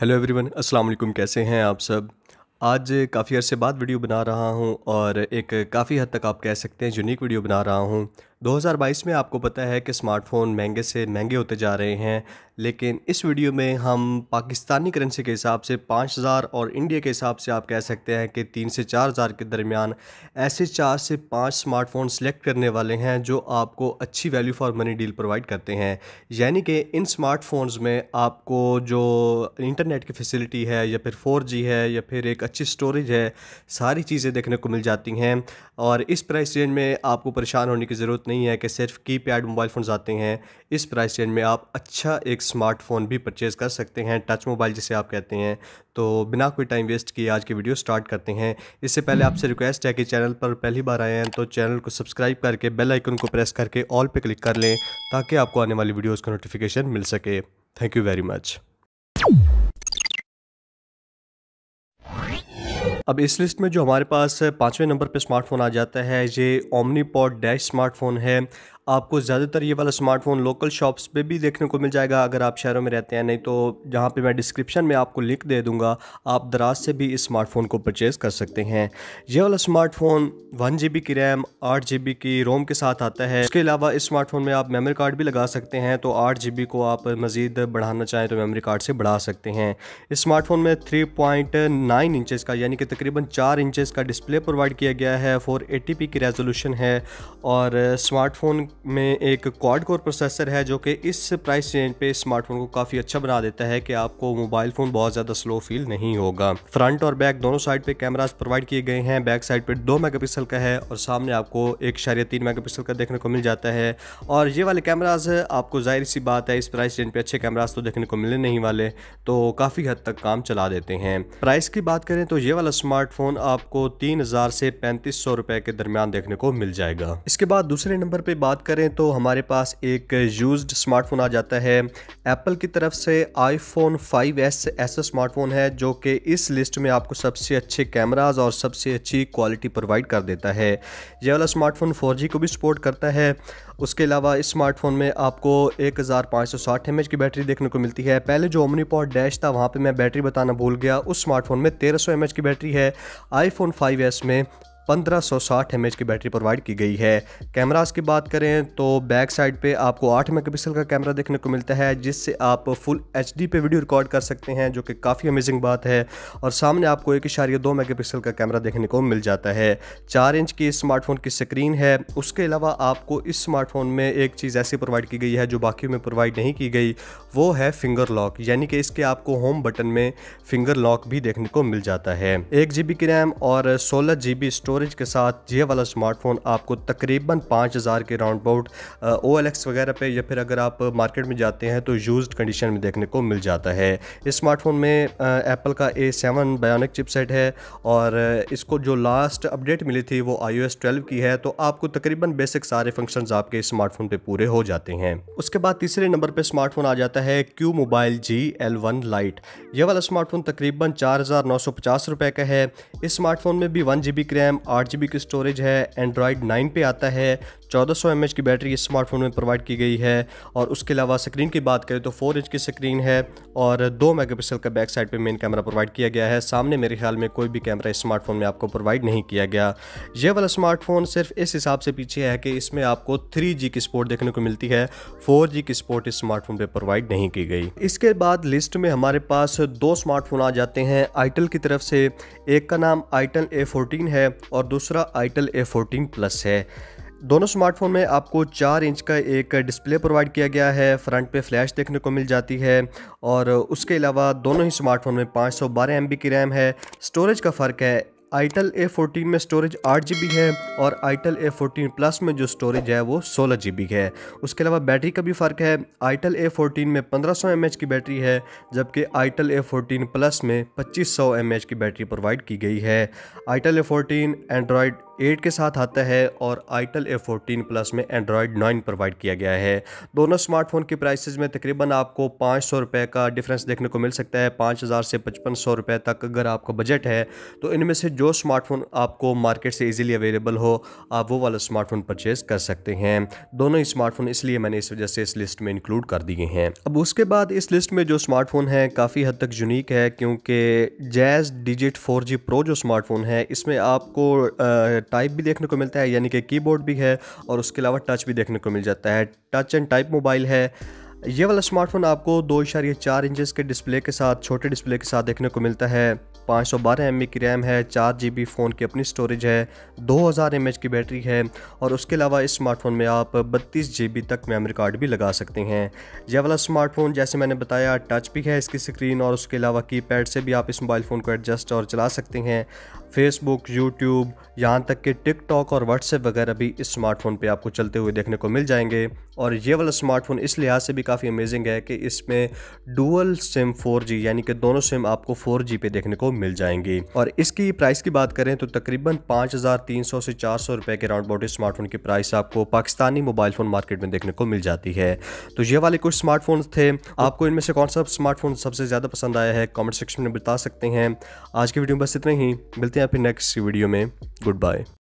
hello everyone अस्सलाम वालेकुम कैसे हैं आप सब आज काफ़ी अरसे बाद वीडियो बना रहा हूं और एक काफ़ी हद तक आप कह सकते हैं यूनिक वीडियो बना रहा हूं 2022 में आपको पता है कि स्मार्टफ़ोन महंगे से महंगे होते जा रहे हैं लेकिन इस वीडियो में हम पाकिस्तानी करेंसी के हिसाब से 5000 और इंडिया के हिसाब से आप कह सकते हैं कि तीन से चार हज़ार के दरमियान ऐसे चार से पाँच स्मार्टफ़ोन सेलेक्ट करने वाले हैं जो आपको अच्छी value for money deal provide करते हैं यानी कि इन स्मार्टफोन्स में आपको जो इंटरनेट की फैसिलिटी है या फिर फोर है या फिर एक अच्छी स्टोरेज है सारी चीज़ें देखने को मिल जाती हैं और इस प्राइस रेंज में आपको परेशान होने की ज़रूरत ज़रूरत नहीं है कि सिर्फ की पैड मोबाइल फ़ोन आते हैं इस प्राइस रेंज में आप अच्छा एक स्मार्टफोन भी परचेज़ कर सकते हैं टच मोबाइल जिसे आप कहते हैं तो बिना कोई टाइम वेस्ट किए आज की वीडियो स्टार्ट करते हैं इससे पहले आपसे रिक्वेस्ट है कि चैनल पर पहली बार आए हैं तो चैनल को सब्सक्राइब करके बेल आइकन को प्रेस करके ऑल पर क्लिक कर लें ताकि आपको आने वाली वीडियोज़ का नोटिफिकेशन मिल सके थैंक यू वेरी मच अब इस लिस्ट में जो हमारे पास पाँचवें नंबर पर स्मार्टफोन आ जाता है ये ओमनी पॉड डैश स्मार्टफोन है आपको ज़्यादातर ये वाला स्मार्टफोन लोकल शॉप्स पे भी देखने को मिल जाएगा अगर आप शहरों में रहते हैं नहीं तो जहाँ पे मैं डिस्क्रिप्शन में आपको लिंक दे दूँगा आप दराज से भी इस स्मार्टफोन को परचेज़ कर सकते हैं ये वाला स्मार्टफोन वन जी की रैम आठ जी की रोम के साथ आता है इसके अलावा इस स्मार्टफोन में आप मेमोरी कार्ड भी लगा सकते हैं तो आठ जी को आप मज़ीद बढ़ाना चाहें तो मेमोरी कार्ड से बढ़ा सकते हैं इस स्मार्टफोन में थ्री पॉइंट नाइन इंचज़ का यानी कि तकरीबन चार इंचज़ का डिस्प्ले प्रोवाइड किया गया है फोर एटी पी की रेजोल्यूशन है और स्मार्टफोन में एक क्वाड कोर प्रोसेसर है जो कि इस प्राइस रेंज पे स्मार्टफोन को काफ़ी अच्छा बना देता है कि आपको मोबाइल फ़ोन बहुत ज़्यादा स्लो फील नहीं होगा फ्रंट और बैक दोनों साइड पे कैमरास प्रोवाइड किए गए हैं बैक साइड पे दो मेगापिक्सल का है और सामने आपको एक शारिया तीन मेगा का देखने को मिल जाता है और ये वाले कैमराज आपको जाहिर सी बात है इस प्राइस रेंज पे अच्छे कैमराज तो देखने को मिलने नहीं वाले तो काफ़ी हद तक काम चला देते हैं प्राइस की बात करें तो ये वाला स्मार्टफोन आपको तीन से पैंतीस सौ के दरमियान देखने को मिल जाएगा इसके बाद दूसरे नंबर पर बात कर करें तो हमारे पास एक यूज्ड स्मार्टफोन आ जाता है एप्पल की तरफ से आईफोन 5s ऐसा स्मार्टफोन है जो कि इस लिस्ट में आपको सबसे अच्छे कैमराज और सबसे अच्छी क्वालिटी प्रोवाइड कर देता है यह वाला स्मार्टफोन 4G को भी सपोर्ट करता है उसके अलावा इस स्मार्टफोन में आपको एक हज़ार पाँच सौ साठ एम एच की बैटरी देखने को मिलती है पहले जो पॉट डैश था वहाँ पे मैं बैटरी बताना भूल गया उस स्मार्टफोन में तेरह सौ एम एच की बैटरी है आईफोन 5s में 1560 एमएच की बैटरी प्रोवाइड की गई है कैमरास की बात करें तो बैक साइड पे आपको 8 मेगापिक्सल का कैमरा देखने को मिलता है जिससे आप फुल एच पे वीडियो रिकॉर्ड कर सकते हैं जो कि काफ़ी अमेजिंग बात है और सामने आपको एक इशारे दो पिक्सल का कैमरा देखने को मिल जाता है चार इंच की स्मार्टफोन की स्क्रीन है उसके अलावा आपको इस स्मार्टफोन में एक चीज़ ऐसी प्रोवाइड की गई है जो बाकी में प्रोवाइड नहीं की गई वो है फिंगर लॉक यानी कि इसके आपको होम बटन में फिंगर लॉक भी देखने को मिल जाता है एक जी की रैम और सोलह जी स्टोर स्टोरेज के साथ ये वाला स्मार्टफोन आपको तकरीबन पाँच हज़ार के round about O L X वगैरह पे या फिर अगर आप मार्केट में जाते हैं तो यूज कंडीशन में देखने को मिल जाता है इस स्मार्टफोन में एप्पल का ए सेवन चिप चिपसेट है और इसको जो लास्ट अपडेट मिली थी वो आई ओ एस ट्वेल्व की है तो आपको तकरीबन बेसिक सारे फंक्शन आपके स्मार्टफोन पर पूरे हो जाते हैं उसके बाद तीसरे नंबर पर स्मार्टफोन आ जाता है Q mobile G L one lite ये वाला स्मार्टफोन तकरीबन चार हज़ार नौ सौ पचास रुपये का है इस स्मार्टफोन में भी वन जी बी रैम आठ जी बी की स्टोरेज है एंड्रॉयड नाइन पे आता है चौदह सौ की बैटरी इस स्मार्टफोन में प्रोवाइड की गई है और उसके अलावा स्क्रीन की बात करें तो फोर इंच की स्क्रीन है और दो मेगापिक्सल का बैक साइड पर मेन कैमरा प्रोवाइड किया गया है सामने मेरे ख्याल में कोई भी कैमरा इस स्मार्टफोन में आपको प्रोवाइड नहीं किया गया यह वाला स्मार्टफोन सिर्फ इस हिसाब से पीछे है कि इसमें आपको थ्री की स्पोर्ट देखने को मिलती है फोर की स्पोर्ट इस स्मार्टफोन पर प्रोवाइड नहीं की गई इसके बाद लिस्ट में हमारे पास दो स्मार्टफोन आ जाते हैं आइटल की तरफ से एक का नाम आइटल ए है और दूसरा आइटल ए प्लस है दोनों स्मार्टफोन में आपको चार इंच का एक डिस्प्ले प्रोवाइड किया गया है फ्रंट पे फ्लैश देखने को मिल जाती है और उसके अलावा दोनों ही स्मार्टफोन में पाँच सौ की रैम है स्टोरेज का फ़र्क है आइटल ए में स्टोरेज आठ जी है और आइटल ए फोर्टीन प्लस में जो स्टोरेज है वो सोलह जी है उसके अलावा बैटरी का भी फ़र्क है आइटल ए में पंद्रह सौ एम एच की बैटरी है जबकि आइटल ए फोर्टीन प्लस में पच्चीस सौ एम एच की बैटरी प्रोवाइड की गई है itel A fourteen Android eight के साथ आता है और आइटल ए फोर्टीन प्लस में एंड्रॉयड नाइन प्रोवाइड किया गया है दोनों स्मार्टफोन की प्राइसेस में तकरीबन आपको पाँच सौ रुपये का डिफरेंस देखने को मिल सकता है पाँच हज़ार से पचपन सौ रुपये तक अगर आपका बजट है तो इनमें से जो स्मार्टफोन आपको मार्केट से ईजिली अवेलेबल हो आप वो वाला स्मार्टफोन परचेज़ कर सकते हैं दोनों ही स्मार्टफोन इसलिए मैंने इस वजह से इस लिस्ट में इंक्लूड कर दिए हैं अब उसके बाद इस लिस्ट में जो स्मार्टफोन है काफ़ी हद तक यूनिक है क्योंकि जैज़ डिजिट फोर प्रो जो स्मार्टफोन है इसमें आपको टाइप भी देखने को मिलता है यानी कि कीबोर्ड भी है और उसके अलावा टच भी देखने को मिल जाता है टच एंड टाइप मोबाइल है ये वाला स्मार्टफोन आपको दो इशारे चार इंचज़ के डिस्प्ले के साथ छोटे डिस्प्ले के साथ देखने को मिलता है पाँच सौ बारह एम की रैम है चार जी बी फ़ोन की अपनी स्टोरेज है दो हज़ार एम एच की बैटरी है और उसके अलावा इस स्मार्टफोन में आप बत्तीस जी बी तक मेमोरी कार्ड भी लगा सकते हैं यह वाला स्मार्टफोन जैसे मैंने बताया टच भी है इसकी स्क्रीन और उसके अलावा की पैड से भी आप इस मोबाइल फ़ोन को एडजस्ट और चला सकते हैं फेसबुक यूट्यूब यहाँ तक कि टिकटॉक और व्हाट्सएप वगैरह भी इस स्मार्टफोन पर आपको चलते हुए देखने को मिल जाएंगे और ये वाला स्मार्टफोन इस लिहाज से भी काफ़ी अमेजिंग है कि इसमें डुअल सिम 4G यानी कि दोनों सिम आपको 4G पे देखने को मिल जाएंगी और इसकी प्राइस की बात करें तो तकरीबन 5300 से 400 रुपए के राउंड बॉडी स्मार्टफोन की प्राइस आपको पाकिस्तानी मोबाइल फ़ोन मार्केट में देखने को मिल जाती है तो ये वाले कुछ स्मार्टफोन थे आपको इनमें से कौन सा स्मार्टफोन सबसे ज़्यादा पसंद आया है कॉमेंट सेक्शन में बता सकते हैं आज की वीडियो में बस इतना ही मिलते हैं फिर नेक्स्ट वीडियो में गुड बाय